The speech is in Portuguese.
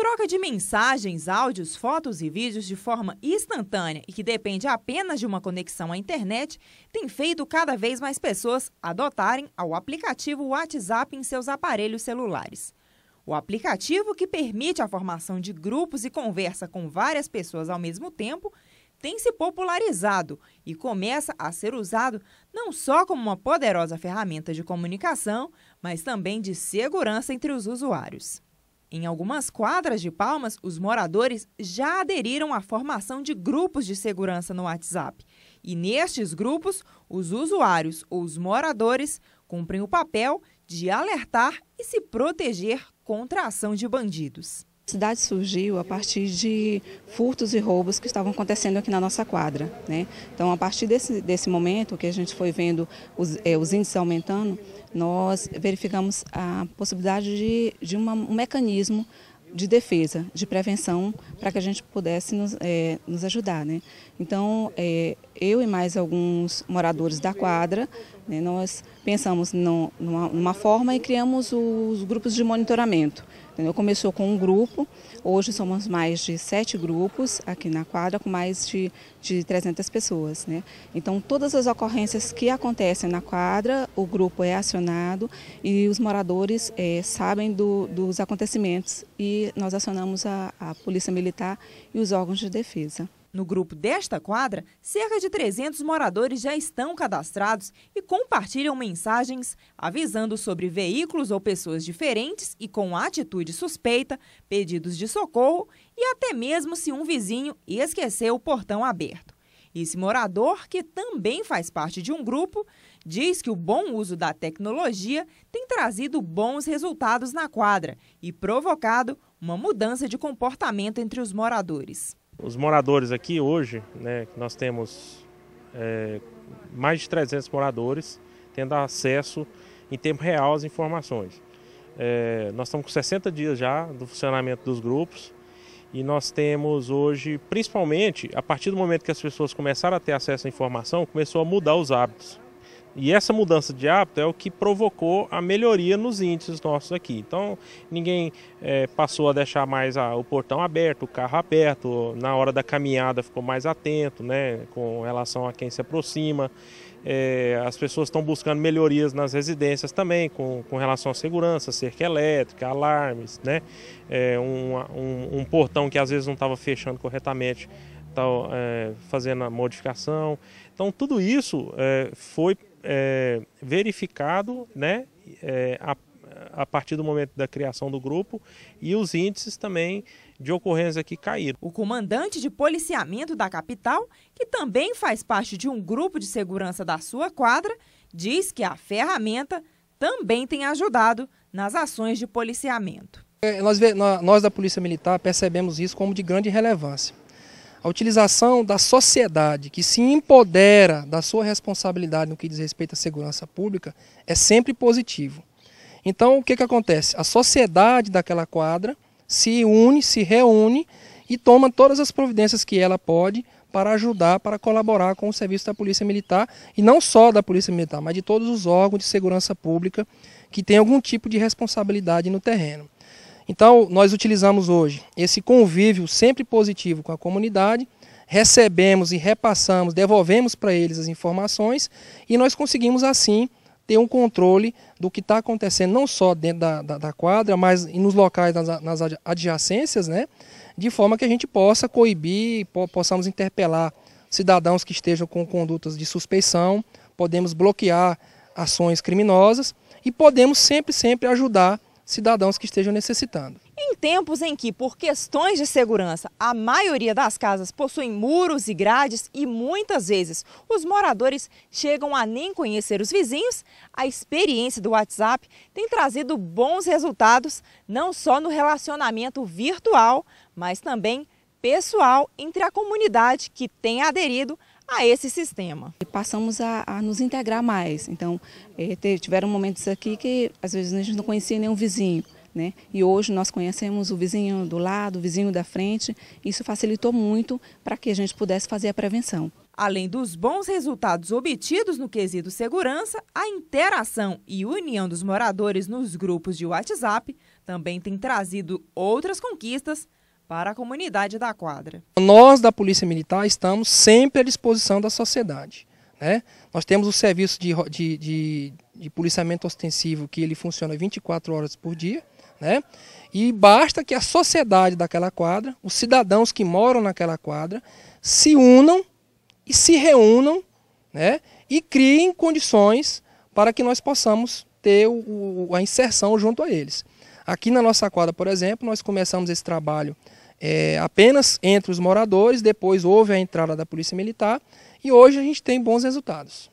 troca de mensagens, áudios, fotos e vídeos de forma instantânea e que depende apenas de uma conexão à internet tem feito cada vez mais pessoas adotarem ao aplicativo WhatsApp em seus aparelhos celulares. O aplicativo, que permite a formação de grupos e conversa com várias pessoas ao mesmo tempo, tem se popularizado e começa a ser usado não só como uma poderosa ferramenta de comunicação, mas também de segurança entre os usuários. Em algumas quadras de Palmas, os moradores já aderiram à formação de grupos de segurança no WhatsApp. E nestes grupos, os usuários ou os moradores cumprem o papel de alertar e se proteger contra a ação de bandidos. A cidade surgiu a partir de furtos e roubos que estavam acontecendo aqui na nossa quadra. Né? Então, a partir desse, desse momento que a gente foi vendo os, é, os índices aumentando, nós verificamos a possibilidade de, de uma, um mecanismo de defesa, de prevenção, para que a gente pudesse nos, é, nos ajudar. Né? Então, é, eu e mais alguns moradores da quadra né? Nós pensamos numa, forma e criamos os grupos de monitoramento. Começou com um grupo, hoje somos mais de sete grupos aqui na quadra, com mais de, de 300 pessoas. Né? Então, todas as ocorrências que acontecem na quadra, o grupo é acionado e os moradores é, sabem do, dos acontecimentos e nós acionamos a, a Polícia Militar e os órgãos de defesa. No grupo desta quadra, cerca de 300 moradores já estão cadastrados e compartilham mensagens avisando sobre veículos ou pessoas diferentes e com atitude suspeita, pedidos de socorro e até mesmo se um vizinho esqueceu o portão aberto. Esse morador, que também faz parte de um grupo, diz que o bom uso da tecnologia tem trazido bons resultados na quadra e provocado uma mudança de comportamento entre os moradores. Os moradores aqui hoje, né, nós temos é, mais de 300 moradores tendo acesso em tempo real às informações. É, nós estamos com 60 dias já do funcionamento dos grupos e nós temos hoje, principalmente a partir do momento que as pessoas começaram a ter acesso à informação, começou a mudar os hábitos. E essa mudança de hábito é o que provocou a melhoria nos índices nossos aqui. Então, ninguém é, passou a deixar mais a, o portão aberto, o carro aberto, na hora da caminhada ficou mais atento, né, com relação a quem se aproxima. É, as pessoas estão buscando melhorias nas residências também, com, com relação à segurança, cerca elétrica, alarmes, né, é, um, um, um portão que às vezes não estava fechando corretamente, tá, fazendo a modificação. Então, tudo isso é, foi é, verificado né, é, a, a, partir do momento da criação do grupo e os índices também de ocorrência que caíram. O comandante de policiamento da capital, que também faz parte de um grupo de segurança da sua quadra, diz que a ferramenta também tem ajudado nas ações de policiamento. É, nós, nós da Polícia Militar percebemos isso como de grande relevância a utilização da sociedade que se empodera da sua responsabilidade no que diz respeito à segurança pública é sempre positivo. Então, o que, que acontece? A sociedade daquela quadra se une, se reúne e toma todas as providências que ela pode para ajudar, para colaborar com o serviço da Polícia Militar, e não só da Polícia Militar, mas de todos os órgãos de segurança pública que têm algum tipo de responsabilidade no terreno. Então, nós utilizamos hoje esse convívio sempre positivo com a comunidade, recebemos e repassamos, devolvemos para eles as informações e nós conseguimos, assim, ter um controle do que está acontecendo, não só dentro da, da, da, quadra, mas nos locais, nas, nas adjacências, né? de forma que a gente possa coibir, po possamos interpelar cidadãos que estejam com condutas de suspeição, podemos bloquear ações criminosas e podemos sempre, sempre ajudar cidadãos que estejam necessitando. Em tempos em que, por questões de segurança, a maioria das casas possuem muros e grades e muitas vezes os moradores chegam a nem conhecer os vizinhos, a experiência do WhatsApp tem trazido bons resultados não só no relacionamento virtual, mas também pessoal entre a comunidade que tem aderido a esse sistema. E passamos a, a, nos integrar mais. Então, é, tiveram momentos aqui que às vezes a gente não conhecia nenhum vizinho. Né? E hoje nós conhecemos o vizinho do lado, o vizinho da frente. Isso facilitou muito para que a gente pudesse fazer a prevenção. Além dos bons resultados obtidos no quesito segurança, a interação e união dos moradores nos grupos de WhatsApp também tem trazido outras conquistas para a comunidade da quadra. Nós da Polícia Militar estamos sempre à disposição da sociedade. Né? Nós temos o serviço de, de, de, de policiamento ostensivo que ele funciona 24 horas por dia. Né? E basta que a sociedade daquela quadra, os cidadãos que moram naquela quadra, se unam e se reúnam né? e criem condições para que nós possamos ter o, a inserção junto a eles. Aqui na nossa quadra, por exemplo, nós começamos esse trabalho é, apenas entre os moradores, depois houve a entrada da Polícia Militar e hoje a gente tem bons resultados.